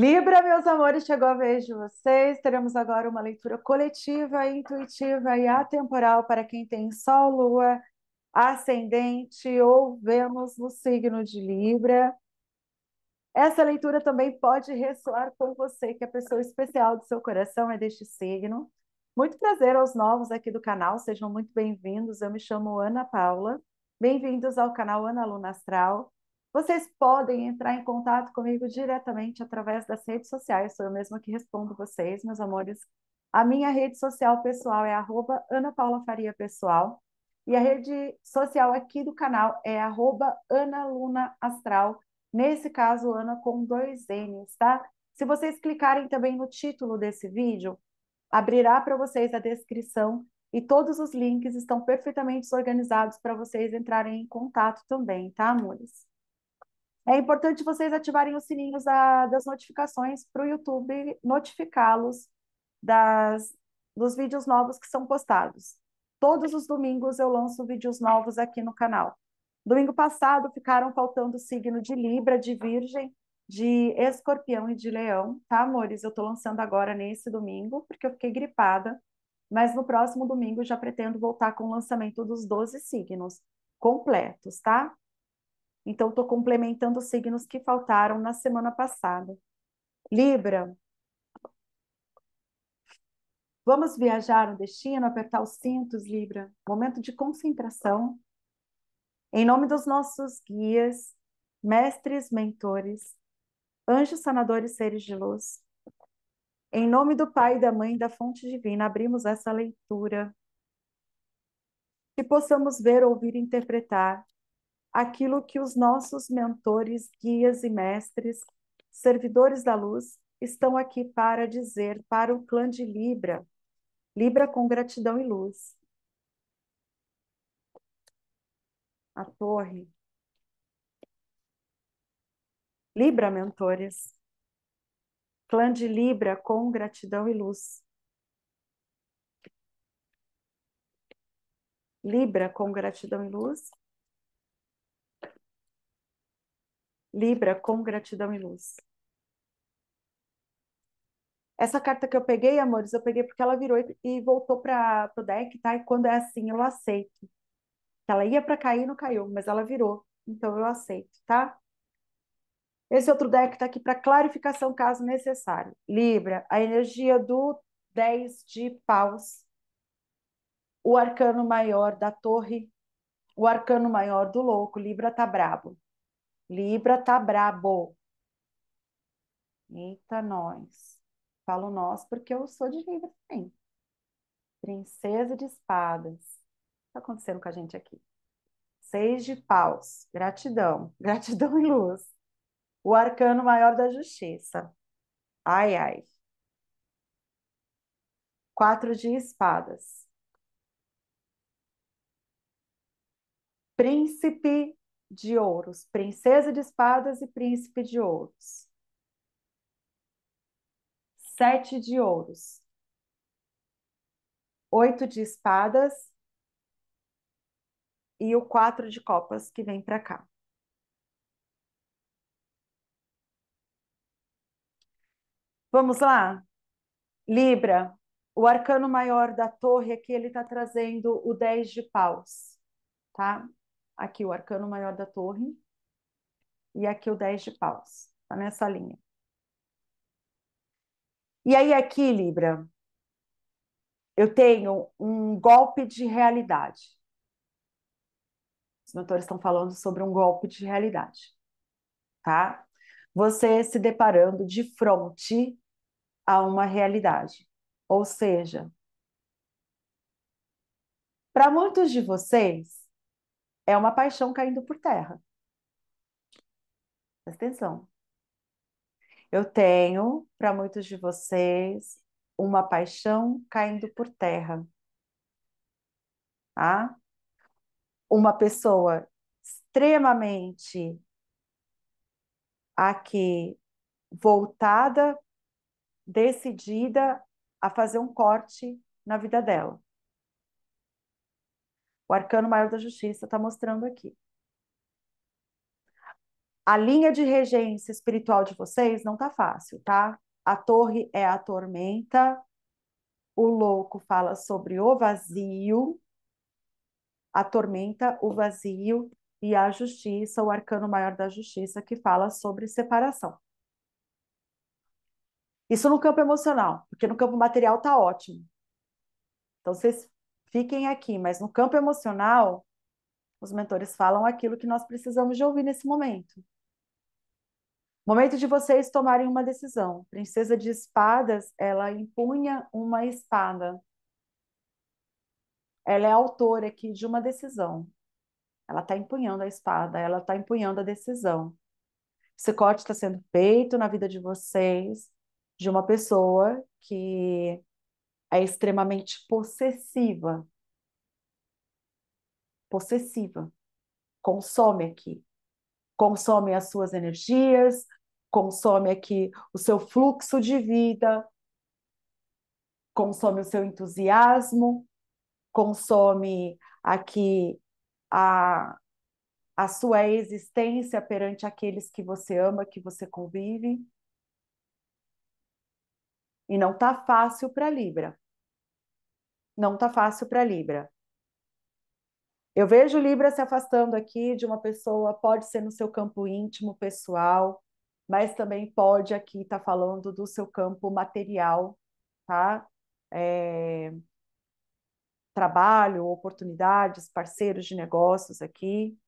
Libra, meus amores, chegou a vez de vocês. Teremos agora uma leitura coletiva, intuitiva e atemporal para quem tem Sol, Lua, Ascendente ou Vênus no signo de Libra. Essa leitura também pode ressoar com você, que é a pessoa especial do seu coração é deste signo. Muito prazer aos novos aqui do canal, sejam muito bem-vindos. Eu me chamo Ana Paula. Bem-vindos ao canal Ana Luna Astral. Vocês podem entrar em contato comigo diretamente através das redes sociais, sou eu mesma que respondo vocês, meus amores. A minha rede social pessoal é arroba Ana Paula Faria Pessoal e a rede social aqui do canal é arroba Ana Luna Astral, nesse caso Ana com dois N's, tá? Se vocês clicarem também no título desse vídeo, abrirá para vocês a descrição e todos os links estão perfeitamente organizados para vocês entrarem em contato também, tá, amores? É importante vocês ativarem os sininhos da, das notificações para o YouTube notificá-los das, dos vídeos novos que são postados. Todos os domingos eu lanço vídeos novos aqui no canal. Domingo passado ficaram faltando o signo de Libra, de Virgem, de Escorpião e de Leão, tá, amores? Eu tô lançando agora nesse domingo, porque eu fiquei gripada, mas no próximo domingo já pretendo voltar com o lançamento dos 12 signos completos, tá? Então, estou complementando os signos que faltaram na semana passada. Libra. Vamos viajar no destino, apertar os cintos, Libra. Momento de concentração. Em nome dos nossos guias, mestres, mentores, anjos sanadores, seres de luz. Em nome do Pai, da Mãe, da Fonte Divina, abrimos essa leitura. Que possamos ver, ouvir, interpretar aquilo que os nossos mentores, guias e mestres, servidores da luz, estão aqui para dizer para o clã de Libra. Libra com gratidão e luz. A torre. Libra, mentores. Clã de Libra com gratidão e luz. Libra com gratidão e luz. Libra, com gratidão e luz. Essa carta que eu peguei, amores, eu peguei porque ela virou e voltou para o deck, tá? E quando é assim, eu aceito. Ela ia para cair, não caiu, mas ela virou. Então eu aceito, tá? Esse outro deck está aqui para clarificação, caso necessário. Libra, a energia do 10 de paus. O arcano maior da torre. O arcano maior do louco. Libra tá brabo. Libra tá brabo. Eita, nós. Falo nós porque eu sou de Libra também. Princesa de espadas. O que tá acontecendo com a gente aqui? Seis de paus. Gratidão. Gratidão e luz. O arcano maior da justiça. Ai, ai. Quatro de espadas. Príncipe de ouros, princesa de espadas e príncipe de ouros. Sete de ouros. Oito de espadas e o quatro de copas que vem para cá. Vamos lá? Libra, o arcano maior da torre aqui, é ele está trazendo o dez de paus, tá? aqui o arcano maior da torre e aqui o 10 de paus. Tá nessa linha. E aí aqui, Libra, eu tenho um golpe de realidade. Os mentores estão falando sobre um golpe de realidade, tá? Você se deparando de frente a uma realidade. Ou seja, para muitos de vocês, é uma paixão caindo por terra. Presta atenção. Eu tenho, para muitos de vocês, uma paixão caindo por terra. Tá? Uma pessoa extremamente aqui voltada, decidida a fazer um corte na vida dela. O arcano maior da justiça está mostrando aqui. A linha de regência espiritual de vocês não tá fácil, tá? A torre é a tormenta, o louco fala sobre o vazio, a tormenta, o vazio e a justiça, o arcano maior da justiça, que fala sobre separação. Isso no campo emocional, porque no campo material tá ótimo. Então vocês fiquem aqui, mas no campo emocional, os mentores falam aquilo que nós precisamos de ouvir nesse momento. Momento de vocês tomarem uma decisão. Princesa de espadas, ela empunha uma espada. Ela é autora aqui de uma decisão. Ela está empunhando a espada, ela está empunhando a decisão. Esse corte está sendo feito na vida de vocês, de uma pessoa que é extremamente possessiva. Possessiva. Consome aqui. Consome as suas energias, consome aqui o seu fluxo de vida, consome o seu entusiasmo, consome aqui a, a sua existência perante aqueles que você ama, que você convive. E não tá fácil para Libra. Não tá fácil para Libra. Eu vejo Libra se afastando aqui de uma pessoa, pode ser no seu campo íntimo, pessoal, mas também pode aqui estar tá falando do seu campo material, tá? É... Trabalho, oportunidades, parceiros de negócios aqui.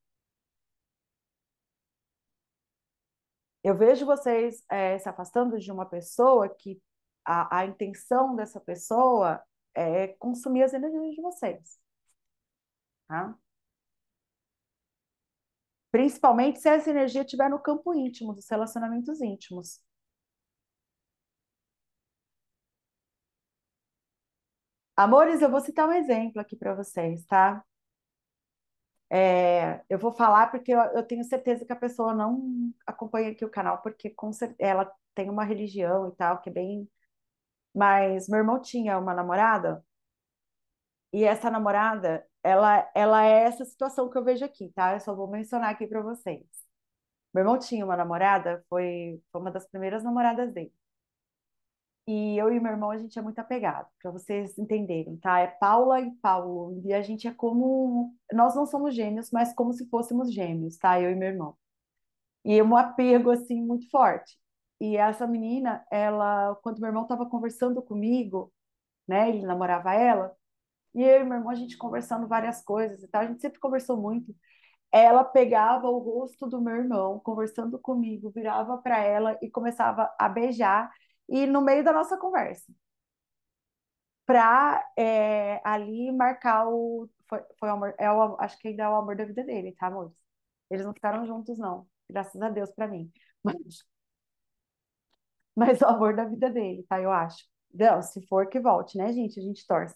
Eu vejo vocês é, se afastando de uma pessoa que a, a intenção dessa pessoa é consumir as energias de vocês. Tá? Principalmente se essa energia estiver no campo íntimo, dos relacionamentos íntimos. Amores, eu vou citar um exemplo aqui para vocês, tá? É, eu vou falar porque eu, eu, tenho certeza que a pessoa não acompanha aqui o canal, porque ela tem uma religião e tal, que é bem mas meu irmão tinha uma namorada e essa namorada, ela, ela é essa situação que eu vejo aqui, tá? Eu só vou mencionar aqui para vocês. Meu irmão tinha uma namorada, foi, foi uma das primeiras namoradas dele. E eu e meu irmão, a gente é muito apegado, para vocês entenderem, tá? É Paula e Paulo, e a gente é como. Nós não somos gêmeos, mas como se fôssemos gêmeos, tá? Eu e meu irmão. E é um apego, assim, muito forte. E essa menina, ela, quando meu irmão estava conversando comigo, né, ele namorava ela, e eu e meu irmão, a gente conversando várias coisas e tal, a gente sempre conversou muito. Ela pegava o rosto do meu irmão, conversando comigo, virava para ela e começava a beijar, e no meio da nossa conversa, para é, ali marcar o. Foi, foi o amor, é o, acho que ainda é o amor da vida dele, tá, amor Eles não ficaram juntos, não, graças a Deus para mim. Mas mas o amor da vida dele, tá? Eu acho. Não, se for que volte, né, gente? A gente torce.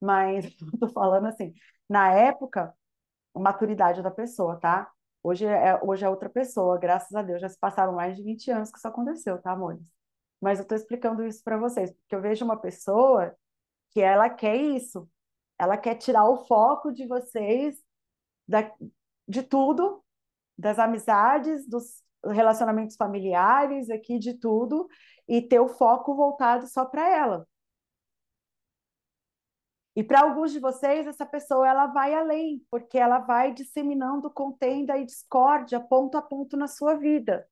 Mas tô falando assim, na época, maturidade da pessoa, tá? Hoje é, hoje é outra pessoa, graças a Deus. Já se passaram mais de 20 anos que isso aconteceu, tá, amores? Mas eu tô explicando isso para vocês, porque eu vejo uma pessoa que ela quer isso. Ela quer tirar o foco de vocês, da, de tudo, das amizades, dos relacionamentos familiares aqui, de tudo, e ter o foco voltado só para ela. E para alguns de vocês, essa pessoa ela vai além, porque ela vai disseminando contenda e discórdia ponto a ponto na sua vida.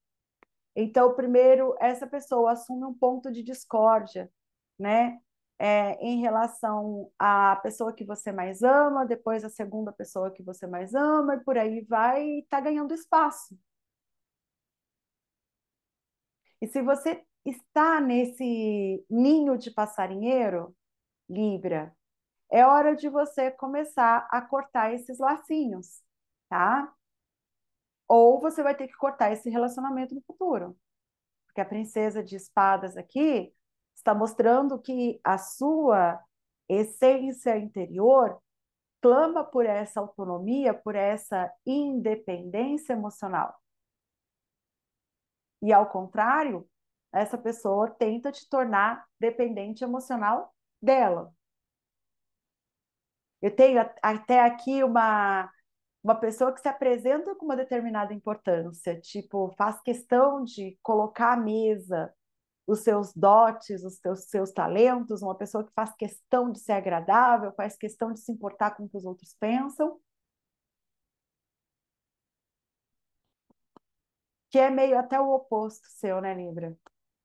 Então, primeiro, essa pessoa assume um ponto de discórdia, né? É, em relação à pessoa que você mais ama, depois a segunda pessoa que você mais ama, e por aí vai, e tá ganhando espaço. E se você está nesse ninho de passarinheiro, Libra, é hora de você começar a cortar esses lacinhos, tá? Ou você vai ter que cortar esse relacionamento no futuro. Porque a princesa de espadas aqui está mostrando que a sua essência interior clama por essa autonomia, por essa independência emocional. E ao contrário, essa pessoa tenta te tornar dependente emocional dela. Eu tenho até aqui uma, uma pessoa que se apresenta com uma determinada importância, tipo, faz questão de colocar à mesa os seus dotes, os seus, seus talentos, uma pessoa que faz questão de ser agradável, faz questão de se importar com o que os outros pensam, que é meio até o oposto seu, né, Libra?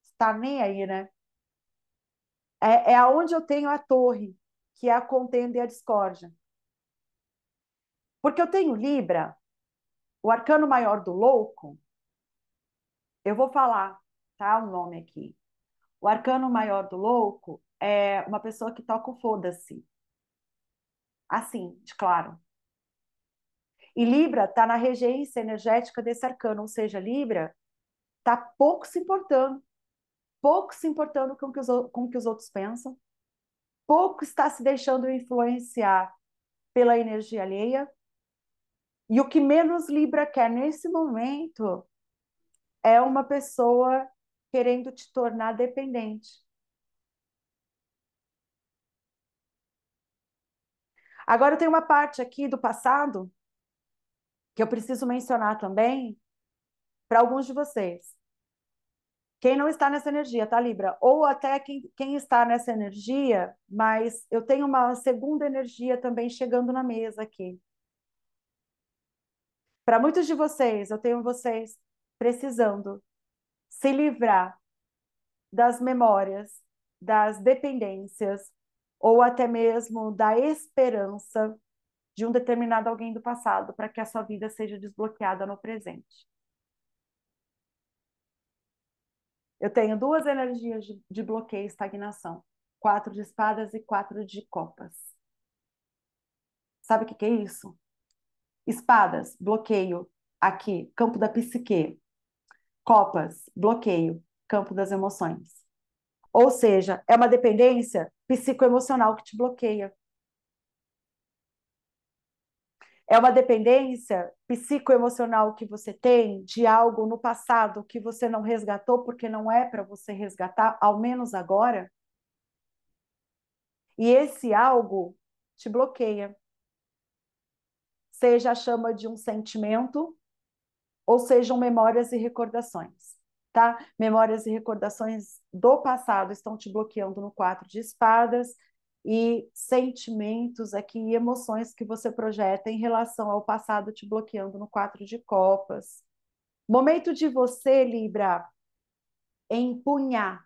Está nem aí, né? É, é aonde eu tenho a torre, que é a contenda e a discórdia. Porque eu tenho Libra, o arcano maior do louco, eu vou falar, tá? O nome aqui. O arcano maior do louco é uma pessoa que toca o foda-se. Assim, de claro. E Libra está na regência energética desse arcano, ou seja, Libra está pouco se importando, pouco se importando com o que os, com que os outros pensam, pouco está se deixando influenciar pela energia alheia. E o que menos Libra quer nesse momento é uma pessoa querendo te tornar dependente. Agora eu tenho uma parte aqui do passado que eu preciso mencionar também para alguns de vocês. Quem não está nessa energia, tá, Libra? Ou até quem, quem está nessa energia, mas eu tenho uma segunda energia também chegando na mesa aqui. Para muitos de vocês, eu tenho vocês precisando se livrar das memórias, das dependências, ou até mesmo da esperança de um determinado alguém do passado para que a sua vida seja desbloqueada no presente. Eu tenho duas energias de, de bloqueio e estagnação: quatro de espadas e quatro de copas. Sabe o que, que é isso? Espadas, bloqueio aqui, campo da psique. Copas, bloqueio, campo das emoções. Ou seja, é uma dependência psicoemocional que te bloqueia. É uma dependência psicoemocional que você tem de algo no passado que você não resgatou porque não é para você resgatar, ao menos agora? E esse algo te bloqueia. Seja a chama de um sentimento ou sejam memórias e recordações, tá? Memórias e recordações do passado estão te bloqueando no quatro de espadas, e sentimentos aqui e emoções que você projeta em relação ao passado te bloqueando no quatro de copas. Momento de você, Libra, empunhar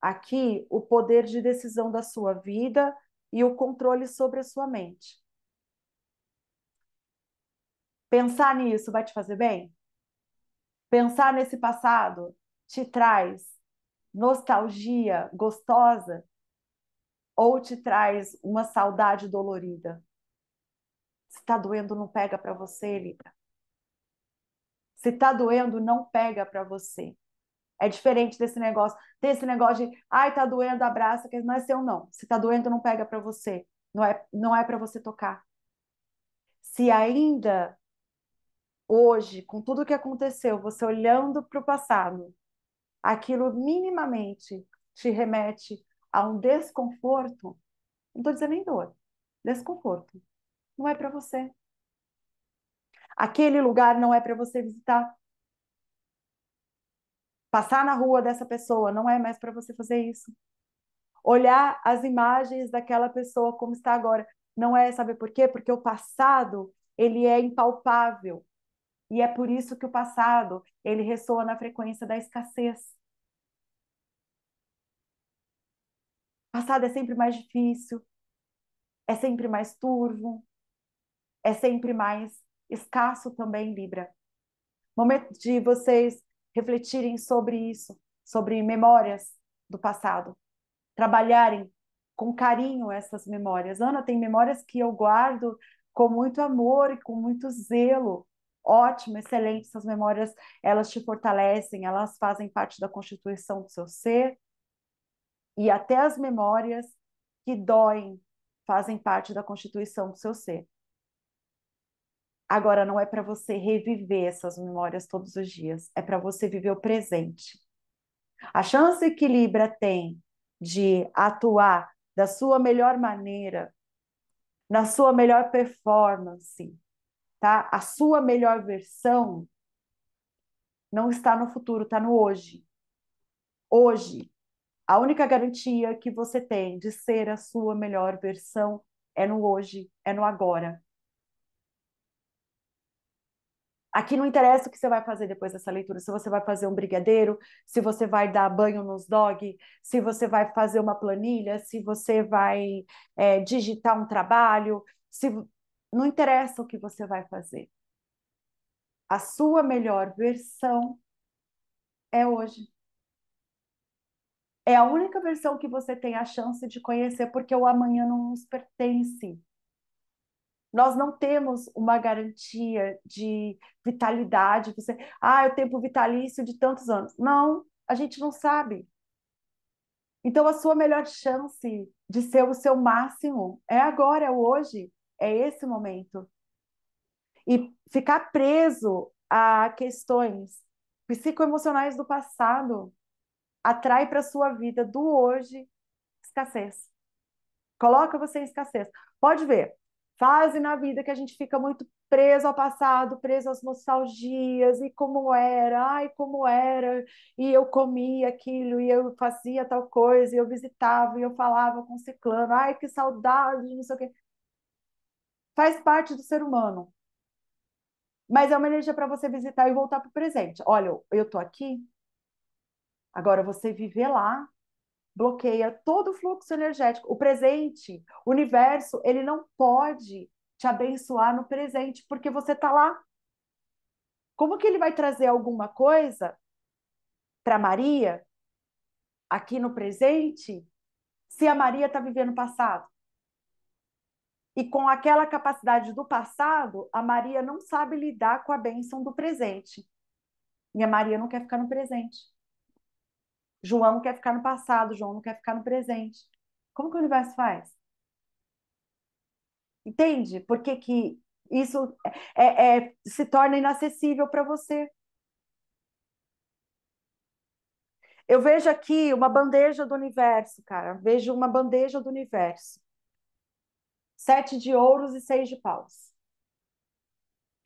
aqui o poder de decisão da sua vida e o controle sobre a sua mente. Pensar nisso vai te fazer bem? Pensar nesse passado te traz nostalgia gostosa? ou te traz uma saudade dolorida. Se está doendo, não pega para você, Libra. Se está doendo, não pega para você. É diferente desse negócio, tem esse negócio de, ai, tá doendo, abraça, que não é seu não. Se tá doendo, não pega para você. Não é, não é para você tocar. Se ainda hoje, com tudo o que aconteceu, você olhando para o passado, aquilo minimamente te remete a um desconforto, não estou dizendo nem dor, desconforto. Não é para você. Aquele lugar não é para você visitar. Passar na rua dessa pessoa não é mais para você fazer isso. Olhar as imagens daquela pessoa como está agora não é, saber por quê? Porque o passado, ele é impalpável. E é por isso que o passado, ele ressoa na frequência da escassez. passado é sempre mais difícil, é sempre mais turvo, é sempre mais escasso também, Libra. Momento de vocês refletirem sobre isso, sobre memórias do passado, trabalharem com carinho essas memórias. Ana, tem memórias que eu guardo com muito amor e com muito zelo. Ótimo, excelente, essas memórias, elas te fortalecem, elas fazem parte da constituição do seu ser, e até as memórias que doem fazem parte da constituição do seu ser. Agora, não é para você reviver essas memórias todos os dias, é para você viver o presente. A chance que Libra tem de atuar da sua melhor maneira, na sua melhor performance, tá? A sua melhor versão não está no futuro, está no hoje. Hoje, a única garantia que você tem de ser a sua melhor versão é no hoje, é no agora. Aqui não interessa o que você vai fazer depois dessa leitura, se você vai fazer um brigadeiro, se você vai dar banho nos dog, se você vai fazer uma planilha, se você vai é, digitar um trabalho, se não interessa o que você vai fazer. A sua melhor versão é hoje é a única versão que você tem a chance de conhecer, porque o amanhã não nos pertence. Nós não temos uma garantia de vitalidade. Você, ah, eu tenho vitalício de tantos anos. Não, a gente não sabe. Então, a sua melhor chance de ser o seu máximo é agora, é hoje, é esse momento. E ficar preso a questões psicoemocionais do passado atrai para sua vida do hoje escassez. Coloca você em escassez. Pode ver, fase na vida que a gente fica muito preso ao passado, preso às nostalgias e como era, ai como era, e eu comia aquilo e eu fazia tal coisa, e eu visitava e eu falava com ciclano, ai que saudade, não sei o quê. Faz parte do ser humano. Mas é uma energia para você visitar e voltar para o presente. Olha, eu estou aqui, Agora, você viver lá bloqueia todo o fluxo energético. O presente, o universo, ele não pode te abençoar no presente, porque você está lá. Como que ele vai trazer alguma coisa para Maria aqui no presente se a Maria está vivendo o passado? E com aquela capacidade do passado, a Maria não sabe lidar com a bênção do presente. E a Maria não quer ficar no presente. João quer ficar no passado, João não quer ficar no presente. Como que o universo faz? Entende? Por que, que isso é, é, é, se torna inacessível para você? Eu vejo aqui uma bandeja do universo, cara. vejo uma bandeja do universo. Sete de ouros e seis de paus.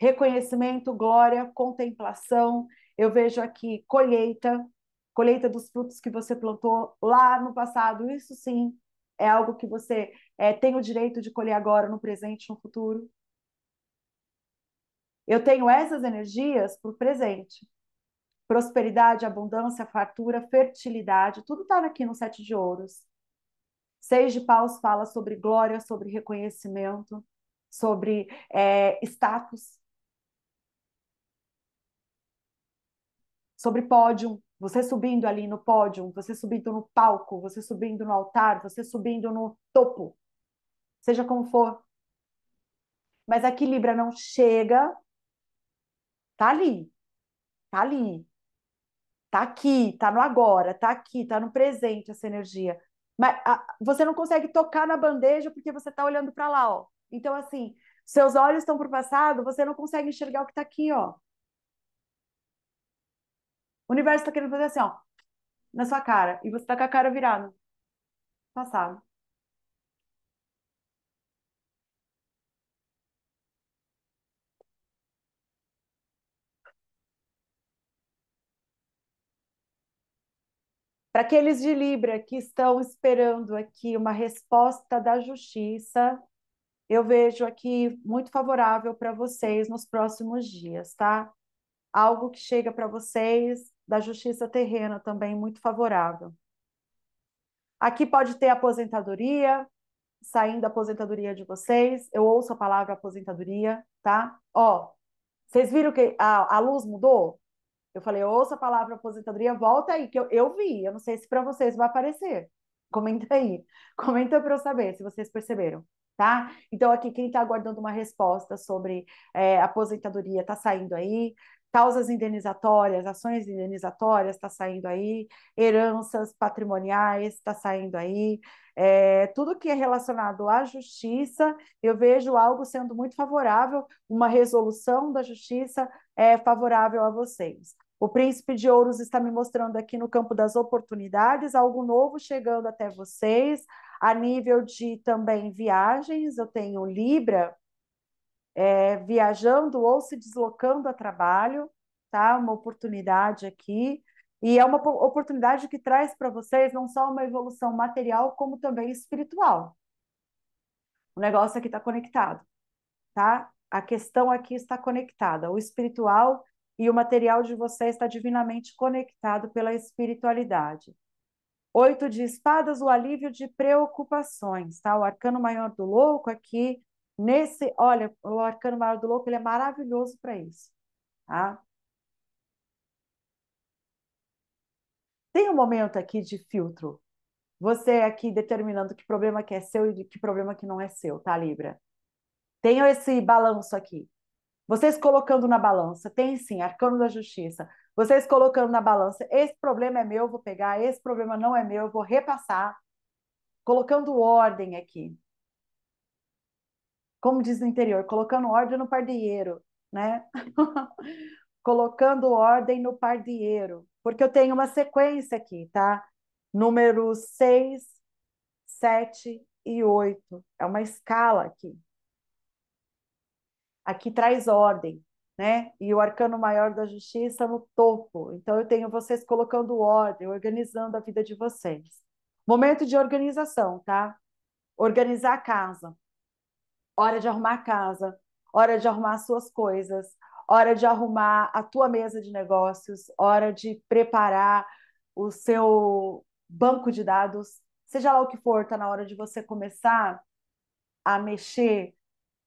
Reconhecimento, glória, contemplação. Eu vejo aqui colheita, colheita dos frutos que você plantou lá no passado. Isso sim é algo que você é, tem o direito de colher agora, no presente, no futuro. Eu tenho essas energias para o presente. Prosperidade, abundância, fartura, fertilidade, tudo está aqui no Sete de Ouros. Seis de Paus fala sobre glória, sobre reconhecimento, sobre é, status, sobre pódio. Você subindo ali no pódio, você subindo no palco, você subindo no altar, você subindo no topo, seja como for. Mas aqui Libra não chega, tá ali, tá ali, tá aqui, tá no agora, tá aqui, tá no presente essa energia. Mas a, ah, você não consegue tocar na bandeja porque você tá olhando para lá, ó. Então assim, seus olhos estão pro passado, você não consegue enxergar o que tá aqui, ó. O universo está querendo fazer assim, ó, na sua cara, e você está com a cara virada. Passado. Para aqueles de Libra que estão esperando aqui uma resposta da justiça, eu vejo aqui muito favorável para vocês nos próximos dias, tá? Algo que chega para vocês da justiça terrena também muito favorável. Aqui pode ter aposentadoria, saindo da aposentadoria de vocês. Eu ouço a palavra aposentadoria, tá? Ó, vocês viram que a, a luz mudou? Eu falei, ouça a palavra aposentadoria, volta aí, que eu, eu vi. Eu não sei se para vocês vai aparecer. Comenta aí. Comenta para eu saber se vocês perceberam, tá? Então, aqui, quem está aguardando uma resposta sobre é, aposentadoria, está saindo aí causas indenizatórias, ações indenizatórias está saindo aí, heranças patrimoniais está saindo aí, é, tudo que é relacionado à justiça, eu vejo algo sendo muito favorável, uma resolução da justiça é favorável a vocês. O Príncipe de Ouros está me mostrando aqui no campo das oportunidades algo novo chegando até vocês. A nível de também viagens, eu tenho Libra é, viajando ou se deslocando a trabalho, tá? Uma oportunidade aqui. E é uma oportunidade que traz para vocês não só uma evolução material, como também espiritual. O negócio aqui está conectado, tá? A questão aqui está conectada. O espiritual e o material de vocês está divinamente conectado pela espiritualidade. Oito de espadas, o alívio de preocupações, tá? O arcano maior do louco aqui Nesse, olha, o arcano maior do louco, ele é maravilhoso para isso, tá? Tem um momento aqui de filtro. Você é aqui determinando que problema que é seu e que problema que não é seu, tá, Libra? Tenho esse balanço aqui. Vocês colocando na balança, tem sim, arcano da justiça. Vocês colocando na balança, esse problema é meu, vou pegar, esse problema não é meu, vou repassar. Colocando ordem aqui como diz no interior, colocando ordem no pardieiro, né? colocando ordem no pardieiro, porque eu tenho uma sequência aqui, tá? Número 6, 7 e 8. É uma escala aqui. Aqui traz ordem, né? E o arcano maior da justiça é no topo. Então eu tenho vocês colocando ordem, organizando a vida de vocês. Momento de organização, tá? Organizar a casa hora de arrumar a casa, hora de arrumar as suas coisas, hora de arrumar a tua mesa de negócios, hora de preparar o seu banco de dados, seja lá o que for, está na hora de você começar a mexer,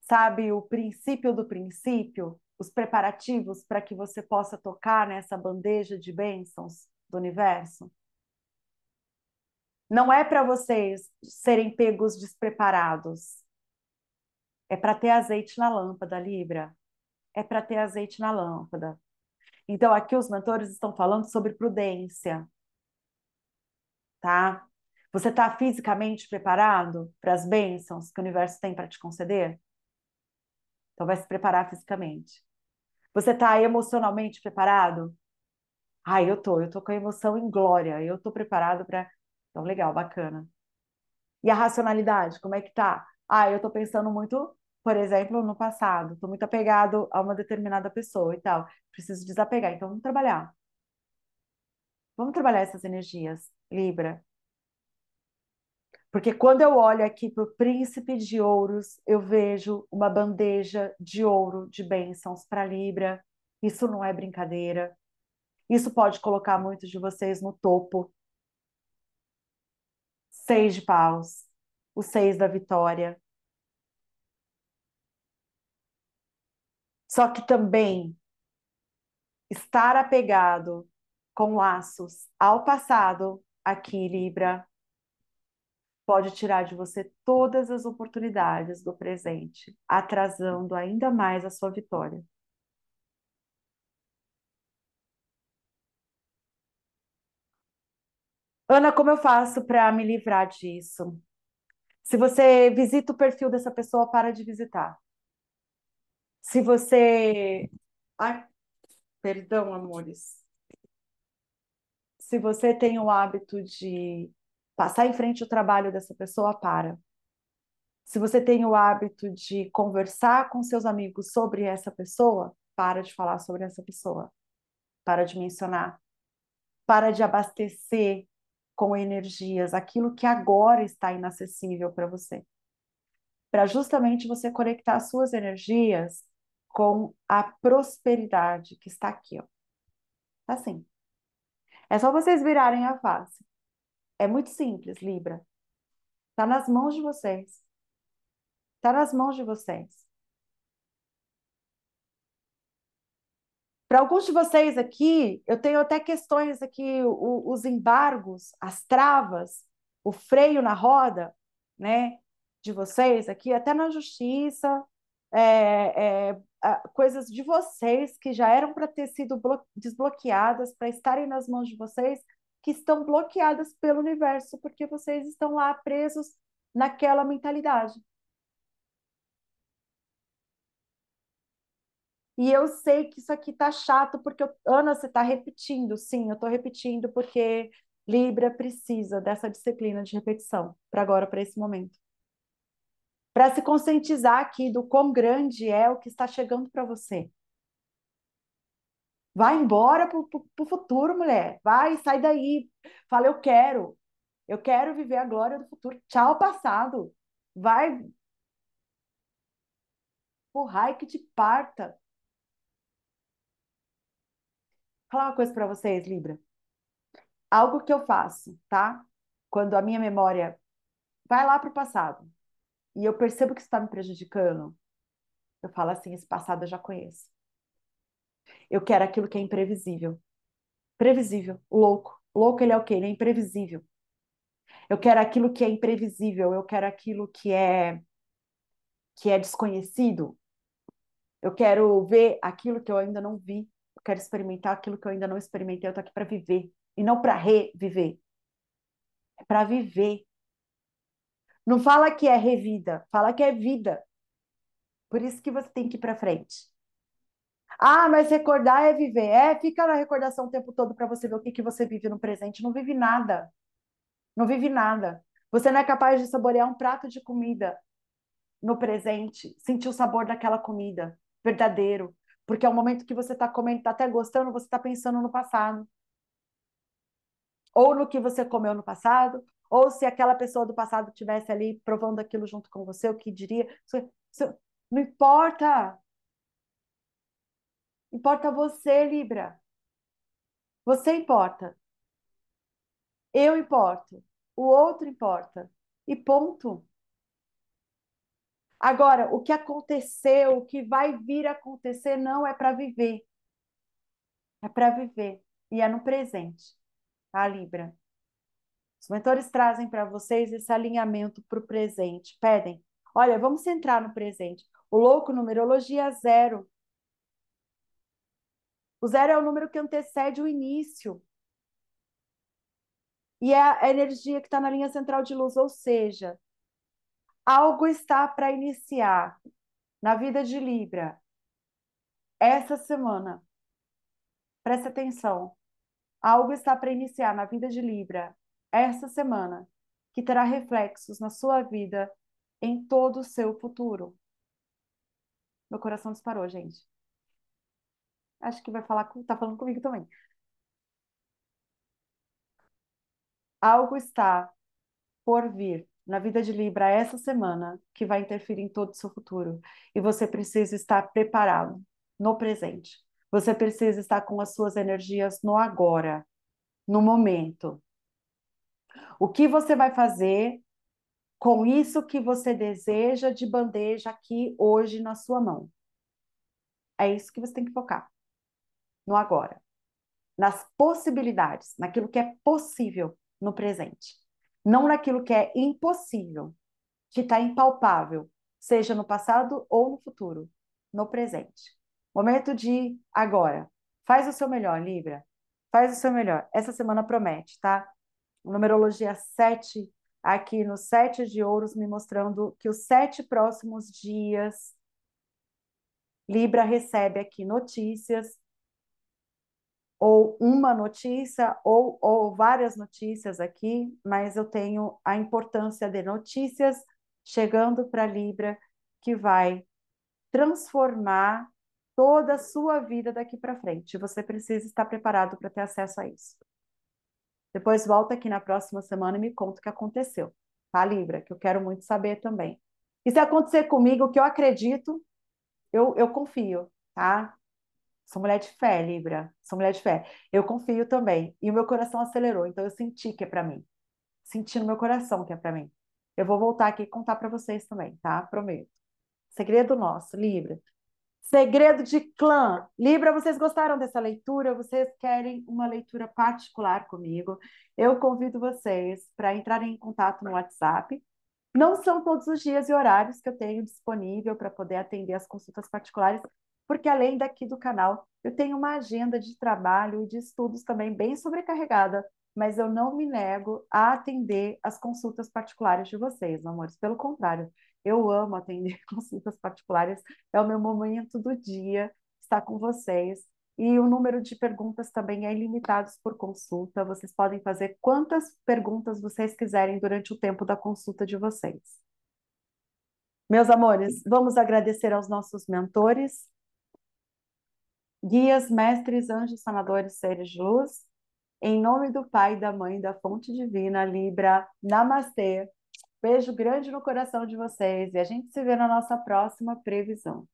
sabe, o princípio do princípio, os preparativos para que você possa tocar nessa bandeja de bênçãos do universo? Não é para vocês serem pegos despreparados. É para ter azeite na lâmpada, Libra. É para ter azeite na lâmpada. Então, aqui os mentores estão falando sobre prudência. Tá? Você está fisicamente preparado para as bênçãos que o universo tem para te conceder? Então, vai se preparar fisicamente. Você está emocionalmente preparado? Ah, eu tô, eu tô com a emoção em glória, eu tô preparado para. Então, legal, bacana. E a racionalidade, como é que tá? Ah, eu tô pensando muito por exemplo, no passado, estou muito apegado a uma determinada pessoa e tal, preciso desapegar, então vamos trabalhar. Vamos trabalhar essas energias, Libra. Porque quando eu olho aqui para o príncipe de ouros, eu vejo uma bandeja de ouro de bênçãos para Libra. Isso não é brincadeira. Isso pode colocar muitos de vocês no topo. Seis de paus, o seis da vitória, Só que também estar apegado com laços ao passado, aqui Libra, pode tirar de você todas as oportunidades do presente, atrasando ainda mais a sua vitória. Ana, como eu faço para me livrar disso? Se você visita o perfil dessa pessoa, para de visitar. Se você. Ai, perdão, amores. Se você tem o hábito de passar em frente o trabalho dessa pessoa, para. Se você tem o hábito de conversar com seus amigos sobre essa pessoa, para de falar sobre essa pessoa. Para de mencionar. Para de abastecer com energias aquilo que agora está inacessível para você. Para justamente você conectar as suas energias com a prosperidade que está aqui, ó. Tá assim. É só vocês virarem a face. É muito simples, Libra. Tá nas mãos de vocês. Tá nas mãos de vocês. Para alguns de vocês aqui, eu tenho até questões aqui, o, os embargos, as travas, o freio na roda, né? De vocês aqui, até na justiça, é, é, coisas de vocês que já eram para ter sido desbloqueadas, para estarem nas mãos de vocês, que estão bloqueadas pelo universo, porque vocês estão lá presos naquela mentalidade. E eu sei que isso aqui tá chato, porque, eu... Ana, você tá repetindo. Sim, eu tô repetindo, porque Libra precisa dessa disciplina de repetição, para agora, para esse momento para se conscientizar aqui do quão grande é o que está chegando para você. Vai embora para o futuro, mulher. Vai, sai daí. Fala, eu quero. Eu quero viver a glória do futuro. Tchau, passado. Vai. Porra, que te parta. Vou falar uma coisa para vocês, Libra. Algo que eu faço, tá? Quando a minha memória vai lá para o passado e eu percebo que isso está me prejudicando, eu falo assim: esse passado eu já conheço. Eu quero aquilo que é imprevisível. Previsível, louco. Louco ele é o quê? Ele é imprevisível. Eu quero aquilo que é imprevisível, eu quero aquilo que é que é desconhecido. Eu quero ver aquilo que eu ainda não vi, eu quero experimentar aquilo que eu ainda não experimentei, eu tô aqui para viver e não para reviver. É para viver. Não fala que é revida, fala que é vida. Por isso que você tem que ir para frente. Ah, mas recordar é viver. É, fica na recordação o tempo todo para você ver o que, que você vive no presente. Não vive nada. Não vive nada. Você não é capaz de saborear um prato de comida no presente, sentir o sabor daquela comida verdadeiro, porque é o momento que você está comendo, está até gostando, você está pensando no passado. Ou no que você comeu no passado, ou se aquela pessoa do passado estivesse ali provando aquilo junto com você, o que diria? Não importa. Importa você, Libra. Você importa. Eu importo. O outro importa. E ponto. Agora, o que aconteceu, o que vai vir a acontecer, não é para viver. É para viver. E é no presente, tá, Libra? Os mentores trazem para vocês esse alinhamento para o presente. Pedem, olha, vamos centrar no presente. O louco, numerologia zero. O zero é o número que antecede o início. E é a energia que está na linha central de luz, ou seja, algo está para iniciar na vida de Libra essa semana. Presta atenção. Algo está para iniciar na vida de Libra esta semana que terá reflexos na sua vida em todo o seu futuro. Meu coração disparou, gente. Acho que vai falar, com... tá falando comigo também. Algo está por vir na vida de Libra essa semana que vai interferir em todo o seu futuro e você precisa estar preparado no presente. Você precisa estar com as suas energias no agora, no momento, o que você vai fazer com isso que você deseja de bandeja aqui hoje na sua mão? É isso que você tem que focar. No agora. Nas possibilidades, naquilo que é possível no presente. Não naquilo que é impossível, que está impalpável, seja no passado ou no futuro, no presente. Momento de agora. Faz o seu melhor, Libra. Faz o seu melhor. Essa semana promete, tá? numerologia 7, aqui no Sete de Ouros, me mostrando que os sete próximos dias Libra recebe aqui notícias, ou uma notícia, ou, ou várias notícias aqui, mas eu tenho a importância de notícias chegando para Libra, que vai transformar toda a sua vida daqui para frente. Você precisa estar preparado para ter acesso a isso. Depois volta aqui na próxima semana e me conta o que aconteceu, tá, Libra? Que eu quero muito saber também. E se acontecer comigo, o que eu acredito, eu, eu confio, tá? Sou mulher de fé, Libra. Sou mulher de fé. Eu confio também. E o meu coração acelerou, então eu senti que é para mim. Senti no meu coração que é para mim. Eu vou voltar aqui e contar para vocês também, tá? Prometo. Segredo nosso, Libra. Segredo de Clã. Libra, vocês gostaram dessa leitura? Vocês querem uma leitura particular comigo? Eu convido vocês para entrarem em contato no WhatsApp. Não são todos os dias e horários que eu tenho disponível para poder atender as consultas particulares, porque além daqui do canal, eu tenho uma agenda de trabalho e de estudos também bem sobrecarregada, mas eu não me nego a atender as consultas particulares de vocês, amores. Pelo contrário, eu amo atender consultas particulares, é o meu momento do dia estar com vocês. E o número de perguntas também é ilimitado por consulta. Vocês podem fazer quantas perguntas vocês quiserem durante o tempo da consulta de vocês. Meus amores, vamos agradecer aos nossos mentores, guias, mestres, anjos, sanadores, seres de luz. Em nome do Pai, da Mãe, da Fonte Divina, Libra, Namastê. Beijo grande no coração de vocês e a gente se vê na nossa próxima previsão.